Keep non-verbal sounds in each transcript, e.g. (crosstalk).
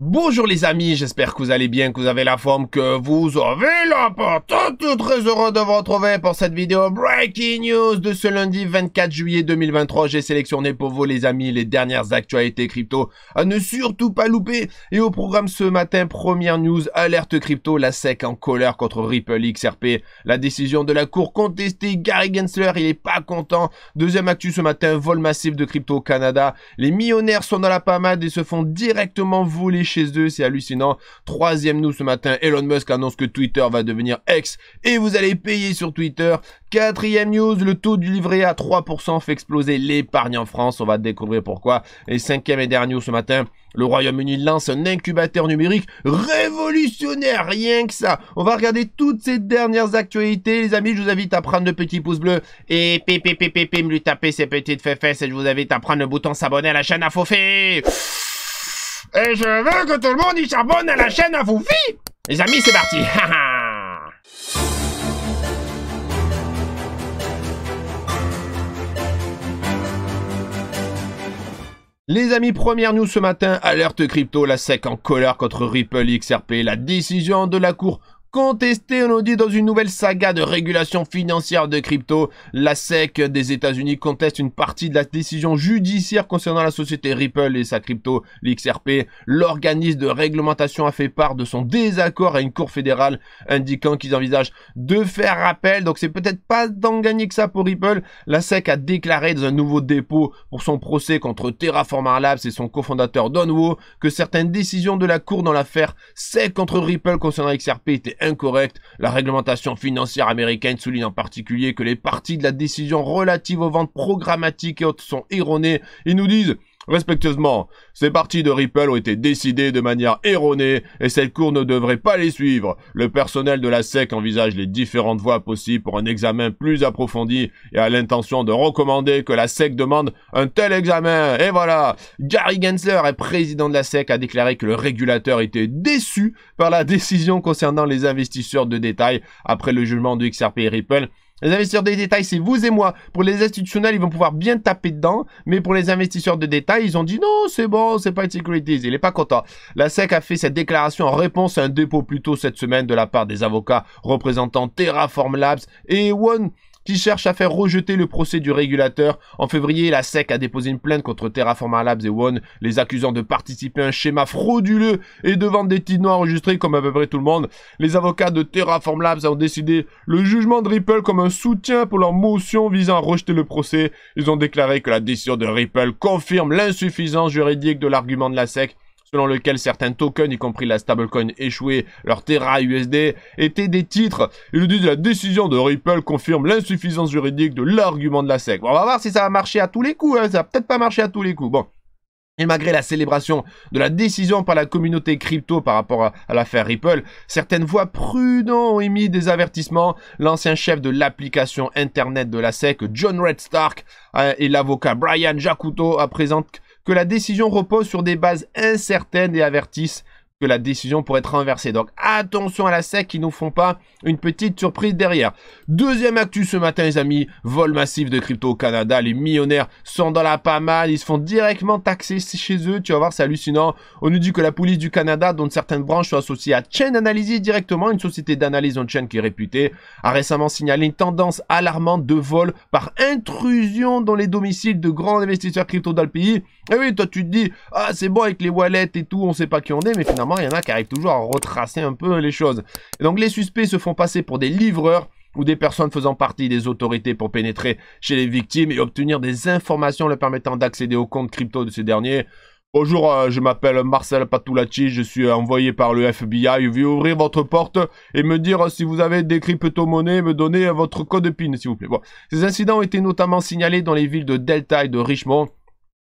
Bonjour les amis, j'espère que vous allez bien, que vous avez la forme, que vous avez la porte. très heureux de vous retrouver pour cette vidéo Breaking News de ce lundi 24 juillet 2023. J'ai sélectionné pour vous les amis les dernières actualités crypto à ne surtout pas louper. Et au programme ce matin, première news, alerte crypto, la SEC en colère contre Ripple XRP. La décision de la cour contestée, Gary Gensler, il est pas content. Deuxième actu ce matin, vol massif de crypto au Canada. Les millionnaires sont dans la pamade et se font directement voler chez eux, c'est hallucinant. Troisième news ce matin, Elon Musk annonce que Twitter va devenir ex et vous allez payer sur Twitter. Quatrième news, le taux du livret à 3% fait exploser l'épargne en France, on va découvrir pourquoi. Et cinquième et dernier news ce matin, le Royaume-Uni lance un incubateur numérique révolutionnaire, rien que ça. On va regarder toutes ces dernières actualités, les amis. Je vous invite à prendre le petit pouce bleu et pépépépépé, me lui taper ses petites fesses. Et je vous invite à prendre le bouton s'abonner à la chaîne à et je veux que tout le monde y charbonne à la chaîne à vous Foufi Les amis, c'est parti (laughs) Les amis, première news ce matin, alerte crypto, la SEC en colère contre Ripple XRP, la décision de la Cour contesté, on nous dit, dans une nouvelle saga de régulation financière de crypto. La SEC des États-Unis conteste une partie de la décision judiciaire concernant la société Ripple et sa crypto, l'XRP. L'organisme de réglementation a fait part de son désaccord à une cour fédérale, indiquant qu'ils envisagent de faire appel. Donc c'est peut-être pas tant gagné que ça pour Ripple. La SEC a déclaré dans un nouveau dépôt pour son procès contre Terraform Labs et son cofondateur Don que certaines décisions de la cour dans l'affaire SEC contre Ripple concernant XRP étaient incorrect. La réglementation financière américaine souligne en particulier que les parties de la décision relative aux ventes programmatiques et autres sont erronées et nous disent Respectueusement, ces parties de Ripple ont été décidées de manière erronée et cette cour ne devrait pas les suivre. Le personnel de la SEC envisage les différentes voies possibles pour un examen plus approfondi et a l'intention de recommander que la SEC demande un tel examen. Et voilà, Gary Gensler, président de la SEC, a déclaré que le régulateur était déçu par la décision concernant les investisseurs de détail après le jugement du XRP Ripple les investisseurs de détail, c'est vous et moi. Pour les institutionnels, ils vont pouvoir bien taper dedans. Mais pour les investisseurs de détail, ils ont dit non, c'est bon, c'est pas une securities. Il est pas content. La SEC a fait cette déclaration en réponse à un dépôt plus tôt cette semaine de la part des avocats représentant Terraform Labs et One qui cherche à faire rejeter le procès du régulateur. En février, la SEC a déposé une plainte contre Terraform Labs et One, les accusant de participer à un schéma frauduleux et de vendre des titres enregistrés comme à peu près tout le monde. Les avocats de Terraform Labs ont décidé le jugement de Ripple comme un soutien pour leur motion visant à rejeter le procès. Ils ont déclaré que la décision de Ripple confirme l'insuffisance juridique de l'argument de la SEC selon lequel certains tokens, y compris la stablecoin échouée, leur Terra USD, étaient des titres. le disent que la décision de Ripple confirme l'insuffisance juridique de l'argument de la SEC. on va voir si ça va marcher à tous les coups, hein. ça va peut-être pas marcher à tous les coups. Bon. Et malgré la célébration de la décision par la communauté crypto par rapport à, l'affaire Ripple, certaines voix prudentes ont émis des avertissements. L'ancien chef de l'application Internet de la SEC, John Red Stark, euh, et l'avocat Brian Jacuto euh, présent que la décision repose sur des bases incertaines et avertissent la décision pourrait être renversée. Donc attention à la SEC, qui nous font pas une petite surprise derrière. Deuxième actu ce matin, les amis, vol massif de crypto au Canada. Les millionnaires sont dans la pas mal, ils se font directement taxer chez eux. Tu vas voir, c'est hallucinant. On nous dit que la police du Canada, dont certaines branches sont associées à Chain Analysis directement, une société d'analyse en chaîne qui est réputée, a récemment signalé une tendance alarmante de vol par intrusion dans les domiciles de grands investisseurs crypto dans le pays. Et eh oui, toi tu te dis, ah c'est bon avec les wallets et tout, on sait pas qui on est, mais finalement il y en a qui arrivent toujours à retracer un peu les choses. donc les suspects se font passer pour des livreurs ou des personnes faisant partie des autorités pour pénétrer chez les victimes et obtenir des informations leur permettant d'accéder aux comptes crypto de ces derniers. Bonjour, euh, je m'appelle Marcel Patulacci, je suis envoyé par le FBI, je vais ouvrir votre porte et me dire si vous avez des crypto-monnaies, me donner votre code PIN, s'il vous plaît. Ces incidents ont été notamment signalés dans les villes de Delta et de Richmond,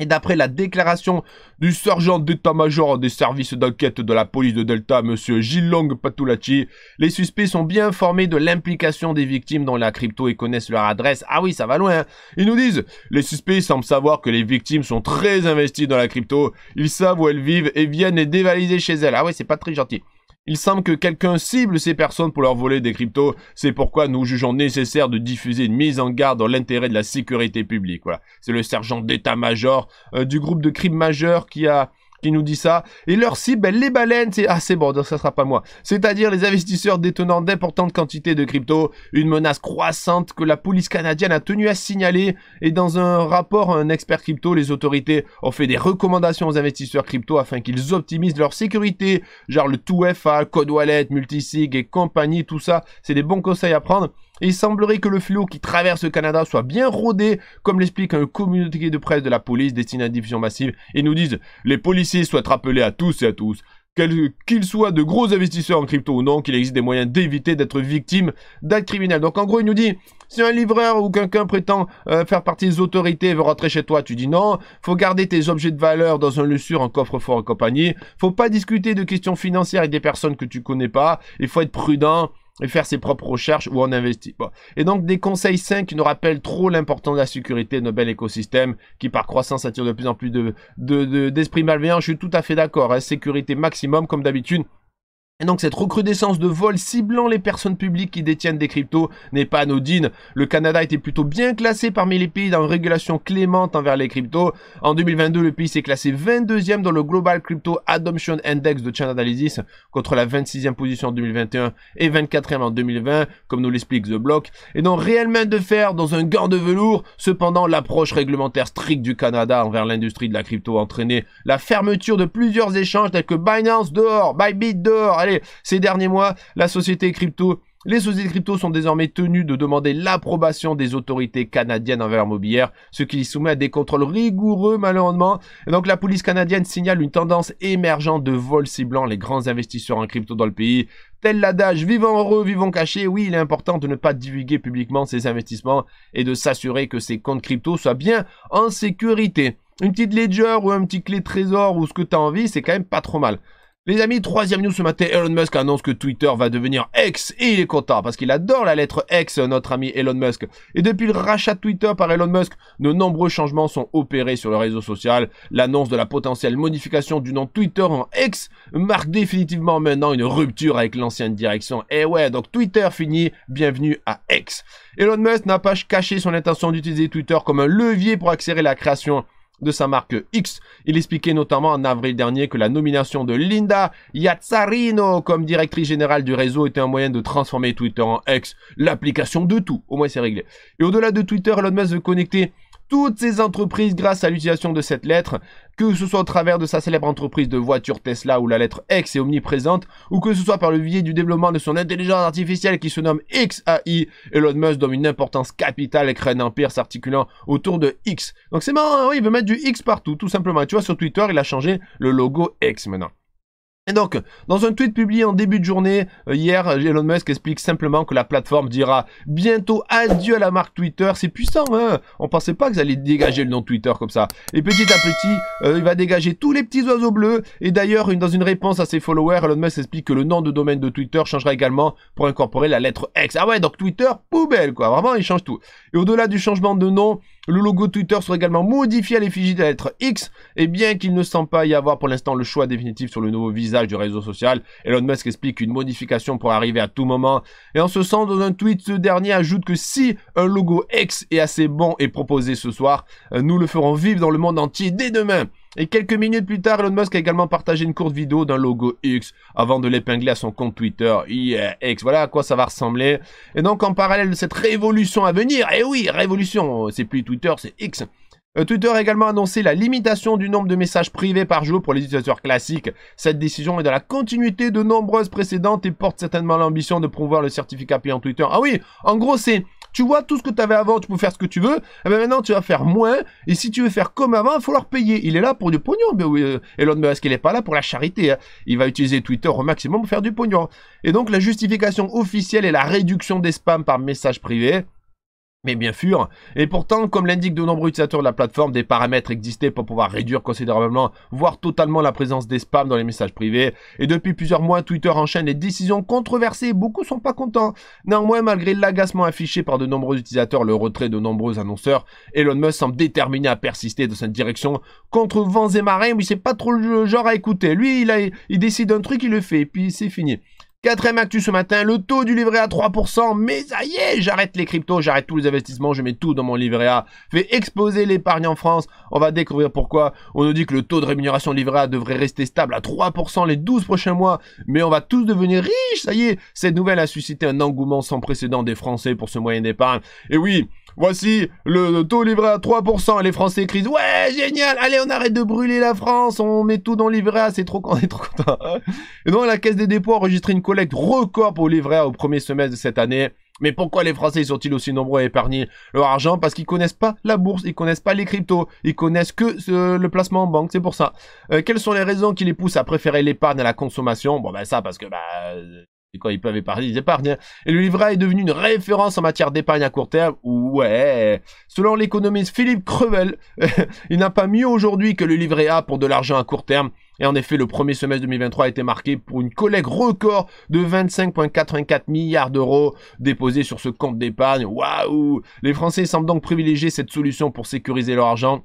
et d'après la déclaration du sergent d'état-major des services d'enquête de la police de Delta, M. Gilles-Long patulachi les suspects sont bien informés de l'implication des victimes dans la crypto et connaissent leur adresse. Ah oui, ça va loin. Hein. Ils nous disent, les suspects semblent savoir que les victimes sont très investies dans la crypto, ils savent où elles vivent et viennent les dévaliser chez elles. Ah oui, c'est pas très gentil. Il semble que quelqu'un cible ces personnes pour leur voler des cryptos. C'est pourquoi nous jugeons nécessaire de diffuser une mise en garde dans l'intérêt de la sécurité publique. Voilà. C'est le sergent d'état-major euh, du groupe de crimes majeurs qui a qui nous dit ça. Et leur cible, les baleines, c'est... assez ah, c'est bon, ça sera pas moi. C'est-à-dire les investisseurs détenant d'importantes quantités de crypto, une menace croissante que la police canadienne a tenu à signaler. Et dans un rapport, un expert crypto, les autorités ont fait des recommandations aux investisseurs crypto afin qu'ils optimisent leur sécurité, genre le 2FA, code wallet, multisig et compagnie, tout ça. C'est des bons conseils à prendre il semblerait que le flou qui traverse le Canada soit bien rodé, comme l'explique un communiqué de presse de la police destiné à une diffusion massive, et nous disent les policiers souhaitent rappeler à tous et à tous qu'ils soient de gros investisseurs en crypto ou non, qu'il existe des moyens d'éviter d'être victime d'actes criminels. Donc en gros, il nous dit, si un livreur ou quelqu'un prétend euh, faire partie des autorités et veut rentrer chez toi, tu dis non. Faut garder tes objets de valeur dans un lieu sûr, en coffre-fort et compagnie. Faut pas discuter de questions financières avec des personnes que tu connais pas. Il faut être prudent et faire ses propres recherches ou en investir. Et donc des conseils sains qui nous rappellent trop l'importance de la sécurité de nos bel écosystèmes qui par croissance attire de plus en plus d'esprits de, de, malveillants. Je suis tout à fait d'accord. Hein. Sécurité maximum comme d'habitude. Et donc cette recrudescence de vols ciblant les personnes publiques qui détiennent des cryptos n'est pas anodine. Le Canada était plutôt bien classé parmi les pays dans une régulation clémente envers les cryptos. En 2022, le pays s'est classé 22e dans le Global Crypto Adoption Index de Analysis, contre la 26e position en 2021 et 24e en 2020, comme nous l'explique The Block. Et donc réellement de faire dans un gant de velours. Cependant, l'approche réglementaire stricte du Canada envers l'industrie de la crypto a entraîné la fermeture de plusieurs échanges tels que Binance dehors, Bybit dehors, Allez, ces derniers mois, la société crypto les sociétés crypto sont désormais tenues de demander l'approbation des autorités canadiennes envers Mobilière, ce qui les soumet à des contrôles rigoureux malheureusement. Et donc la police canadienne signale une tendance émergente de vol ciblant les grands investisseurs en crypto dans le pays. Tel l'adage, vivons heureux, vivons cachés, oui, il est important de ne pas divulguer publiquement ses investissements et de s'assurer que ses comptes crypto soient bien en sécurité. Une petite ledger ou un petit clé trésor ou ce que tu as envie, c'est quand même pas trop mal. Les amis, troisième news ce matin, Elon Musk annonce que Twitter va devenir X et il est content parce qu'il adore la lettre X, notre ami Elon Musk. Et depuis le rachat de Twitter par Elon Musk, de nombreux changements sont opérés sur le réseau social. L'annonce de la potentielle modification du nom Twitter en X marque définitivement maintenant une rupture avec l'ancienne direction. Et ouais, donc Twitter finit, bienvenue à X. Elon Musk n'a pas caché son intention d'utiliser Twitter comme un levier pour accélérer la création de sa marque X. Il expliquait notamment en avril dernier que la nomination de Linda Yazzarino comme directrice générale du réseau était un moyen de transformer Twitter en X, l'application de tout. Au moins c'est réglé. Et au-delà de Twitter, Elon Musk veut connecter toutes ces entreprises grâce à l'utilisation de cette lettre, que ce soit au travers de sa célèbre entreprise de voitures Tesla où la lettre X est omniprésente, ou que ce soit par le biais du développement de son intelligence artificielle qui se nomme XAI, Elon Musk donne une importance capitale et crée un empire s'articulant autour de X. Donc c'est marrant, hein, oui, il veut mettre du X partout, tout simplement. tu vois, sur Twitter, il a changé le logo X maintenant. Et donc, dans un tweet publié en début de journée, euh, hier, Elon Musk explique simplement que la plateforme dira bientôt adieu à la marque Twitter. C'est puissant, hein On pensait pas que vous allait dégager le nom Twitter comme ça. Et petit à petit, euh, il va dégager tous les petits oiseaux bleus. Et d'ailleurs, dans une réponse à ses followers, Elon Musk explique que le nom de domaine de Twitter changera également pour incorporer la lettre X. Ah ouais, donc Twitter, poubelle, quoi. Vraiment, il change tout. Et au-delà du changement de nom, le logo Twitter sera également modifié à l'effigie de la lettre X, et bien qu'il ne semble pas y avoir pour l'instant le choix définitif sur le nouveau visage du réseau social, Elon Musk explique qu'une modification pourrait arriver à tout moment. Et en ce sens, dans un tweet, ce dernier ajoute que si un logo X est assez bon et proposé ce soir, euh, nous le ferons vivre dans le monde entier dès demain. Et quelques minutes plus tard, Elon Musk a également partagé une courte vidéo d'un logo X avant de l'épingler à son compte Twitter. X, voilà à quoi ça va ressembler. Et donc, en parallèle de cette révolution à venir, et eh oui, révolution, c'est plus Twitter, c'est X. Euh, Twitter a également annoncé la limitation du nombre de messages privés par jour pour les utilisateurs classiques. Cette décision est dans la continuité de nombreuses précédentes et porte certainement l'ambition de promouvoir le certificat payant Twitter. Ah oui, en gros, c'est tu vois, tout ce que tu avais avant, tu peux faire ce que tu veux. Et eh ben, maintenant, tu vas faire moins. Et si tu veux faire comme avant, il faut leur payer. Il est là pour du pognon. Mais oui, euh, Elon Musk, il n'est pas là pour la charité. Hein. Il va utiliser Twitter au maximum pour faire du pognon. Et donc, la justification officielle est la réduction des spams par message privé. Mais bien sûr, et pourtant, comme l'indiquent de nombreux utilisateurs de la plateforme, des paramètres existaient pour pouvoir réduire considérablement, voire totalement la présence des spams dans les messages privés. Et depuis plusieurs mois, Twitter enchaîne les décisions controversées beaucoup sont pas contents. Néanmoins, malgré l'agacement affiché par de nombreux utilisateurs, le retrait de nombreux annonceurs, Elon Musk semble déterminé à persister dans cette direction contre vents et marées. mais c'est pas trop le genre à écouter. Lui, il, a, il décide un truc, il le fait, et puis c'est fini. Quatrième actu ce matin, le taux du livret A 3%. Mais ça y est, j'arrête les cryptos, j'arrête tous les investissements, je mets tout dans mon livret A. Fait exploser l'épargne en France. On va découvrir pourquoi. On nous dit que le taux de rémunération du livret A devrait rester stable à 3% les 12 prochains mois. Mais on va tous devenir riches, ça y est. Cette nouvelle a suscité un engouement sans précédent des Français pour ce moyen d'épargne. Et oui, Voici le taux livré à 3%. Et les Français crient Ouais, génial Allez, on arrête de brûler la France, on met tout dans le livret A, ah, c'est trop, (laughs) on est trop content. Et donc, la Caisse des dépôts a enregistré une collecte record pour le livret au premier semestre de cette année. Mais pourquoi les Français sont-ils aussi nombreux à épargner leur argent Parce qu'ils connaissent pas la bourse, ils connaissent pas les cryptos, ils connaissent que le placement en banque, c'est pour ça. Euh, quelles sont les raisons qui les poussent à préférer l'épargne à la consommation Bon ben ça parce que bah et ils peuvent épargner, ils épargnent. Et le livret A est devenu une référence en matière d'épargne à court terme. Ouais. Selon l'économiste Philippe Crevel, (laughs) il n'a pas mieux aujourd'hui que le livret A pour de l'argent à court terme. Et en effet, le premier semestre 2023 a été marqué pour une collecte record de 25,84 milliards d'euros déposés sur ce compte d'épargne. Waouh Les Français semblent donc privilégier cette solution pour sécuriser leur argent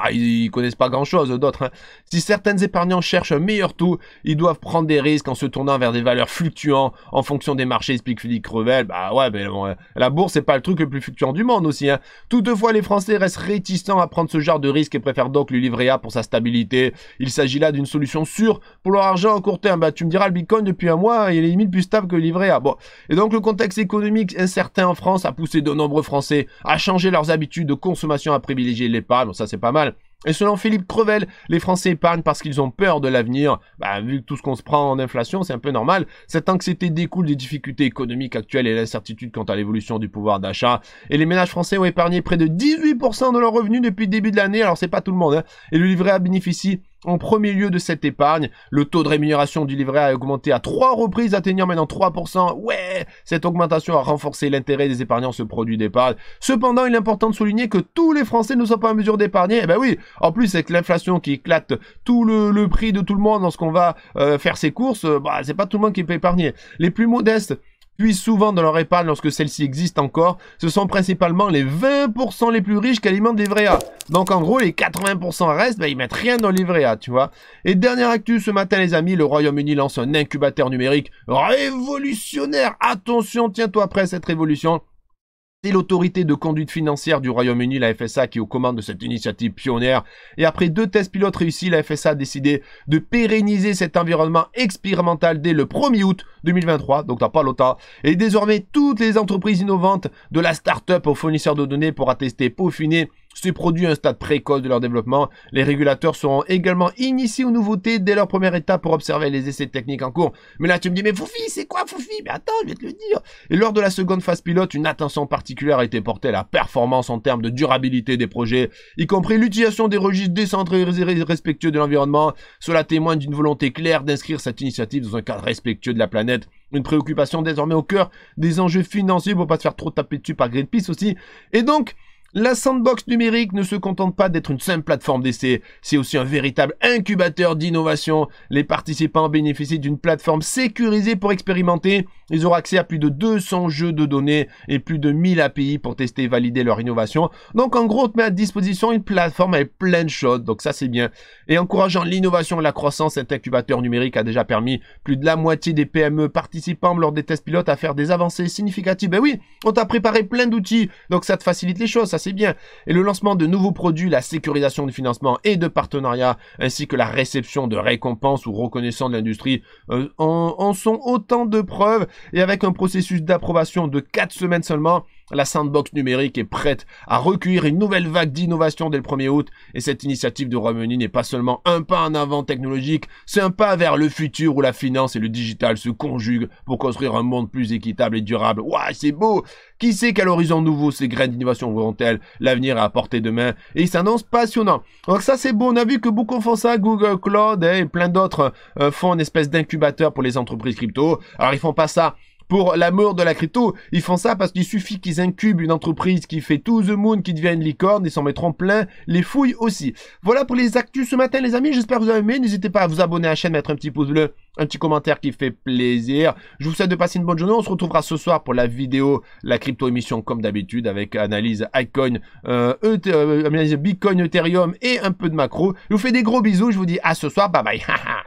ah, ils connaissent pas grand-chose d'autres. Hein. Si certains épargnants cherchent un meilleur tout, ils doivent prendre des risques en se tournant vers des valeurs fluctuantes en fonction des marchés, explique Philippe Crevel. Bah ouais, mais bon, euh, la bourse, c'est pas le truc le plus fluctuant du monde aussi. Hein. Toutefois, les Français restent réticents à prendre ce genre de risque et préfèrent donc le livret A pour sa stabilité. Il s'agit là d'une solution sûre pour leur argent en court terme. Bah, tu me diras, le Bitcoin, depuis un mois, il est limite plus stable que le livret A. Bon. Et donc, le contexte économique incertain en France a poussé de nombreux Français à changer leurs habitudes de consommation, à privilégier l'épargne. Bon, ça, c'est pas mal. Et selon Philippe Crevel, les Français épargnent parce qu'ils ont peur de l'avenir. Bah, vu tout ce qu'on se prend en inflation, c'est un peu normal. Cette anxiété découle des difficultés économiques actuelles et l'incertitude quant à l'évolution du pouvoir d'achat. Et les ménages français ont épargné près de 18% de leurs revenus depuis le début de l'année. Alors c'est pas tout le monde. Hein. Et le livret A bénéficie en premier lieu de cette épargne, le taux de rémunération du livret a augmenté à trois reprises, atteignant maintenant 3%. Ouais, cette augmentation a renforcé l'intérêt des épargnants ce produit d'épargne. Cependant, il est important de souligner que tous les Français ne sont pas en mesure d'épargner. Eh ben oui, en plus avec l'inflation qui éclate tout le, prix de tout le monde lorsqu'on va euh, faire ses courses, euh, bah c'est pas tout le monde qui peut épargner. Les plus modestes puis souvent dans leur épargne lorsque celle-ci existe encore, ce sont principalement les 20% les plus riches qui alimentent vrais A. Donc en gros, les 80% restent, ben, ils mettent rien dans vrais tu vois. Et dernière actu ce matin, les amis, le Royaume-Uni lance un incubateur numérique révolutionnaire. Attention, tiens-toi prêt cette révolution. C'est l'autorité de conduite financière du Royaume-Uni, la FSA, qui est aux commandes de cette initiative pionnière. Et après deux tests pilotes réussis, la FSA a décidé de pérenniser cet environnement expérimental dès le 1er août 2023, donc dans pas longtemps. Et désormais, toutes les entreprises innovantes, de la start-up aux fournisseurs de données, pourra tester, peaufiner ces produits à un stade précoce de leur développement, les régulateurs seront également initiés aux nouveautés dès leur première étape pour observer les essais techniques en cours. Mais là, tu me dis, mais Foufi, c'est quoi Foufi Mais attends, je vais te le dire. Et lors de la seconde phase pilote, une attention particulière a été portée à la performance en termes de durabilité des projets, y compris l'utilisation des registres décentrés et respectueux de l'environnement. Cela témoigne d'une volonté claire d'inscrire cette initiative dans un cadre respectueux de la planète une préoccupation désormais au cœur des enjeux financiers pour pas se faire trop taper dessus par Greenpeace aussi. Et donc, la sandbox numérique ne se contente pas d'être une simple plateforme d'essai, c'est aussi un véritable incubateur d'innovation. Les participants bénéficient d'une plateforme sécurisée pour expérimenter. Ils auront accès à plus de 200 jeux de données et plus de 1000 API pour tester et valider leur innovation. Donc en gros, on te met à disposition une plateforme avec plein de choses, donc ça c'est bien. Et encourageant l'innovation et la croissance, cet incubateur numérique a déjà permis plus de la moitié des PME participants lors des tests pilotes à faire des avancées significatives. Ben oui, on t'a préparé plein d'outils, donc ça te facilite les choses c'est bien. Et le lancement de nouveaux produits, la sécurisation du financement et de partenariats, ainsi que la réception de récompenses ou reconnaissances de l'industrie, euh, en, en sont autant de preuves. Et avec un processus d'approbation de 4 semaines seulement, la sandbox numérique est prête à recueillir une nouvelle vague d'innovation dès le 1er août et cette initiative de royaume n'est pas seulement un pas en avant technologique, c'est un pas vers le futur où la finance et le digital se conjuguent pour construire un monde plus équitable et durable. Ouais, c'est beau Qui sait quel horizon nouveau ces graines d'innovation vont elles L'avenir à apporter demain et il s'annonce passionnant. Alors ça c'est beau, on a vu que beaucoup font ça, Google Cloud et plein d'autres euh, font une espèce d'incubateur pour les entreprises crypto. Alors ils font pas ça pour l'amour de la crypto. Ils font ça parce qu'il suffit qu'ils incubent une entreprise qui fait tout the moon, qui devient une licorne, ils s'en mettront plein les fouilles aussi. Voilà pour les actus ce matin, les amis. J'espère que vous avez aimé. N'hésitez pas à vous abonner à la chaîne, mettre un petit pouce bleu, un petit commentaire qui fait plaisir. Je vous souhaite de passer une bonne journée. On se retrouvera ce soir pour la vidéo, la crypto émission comme d'habitude avec analyse Icon, euh, euh Bitcoin, Ethereum et un peu de macro. Je vous fais des gros bisous. Je vous dis à ce soir. Bye bye. (laughs)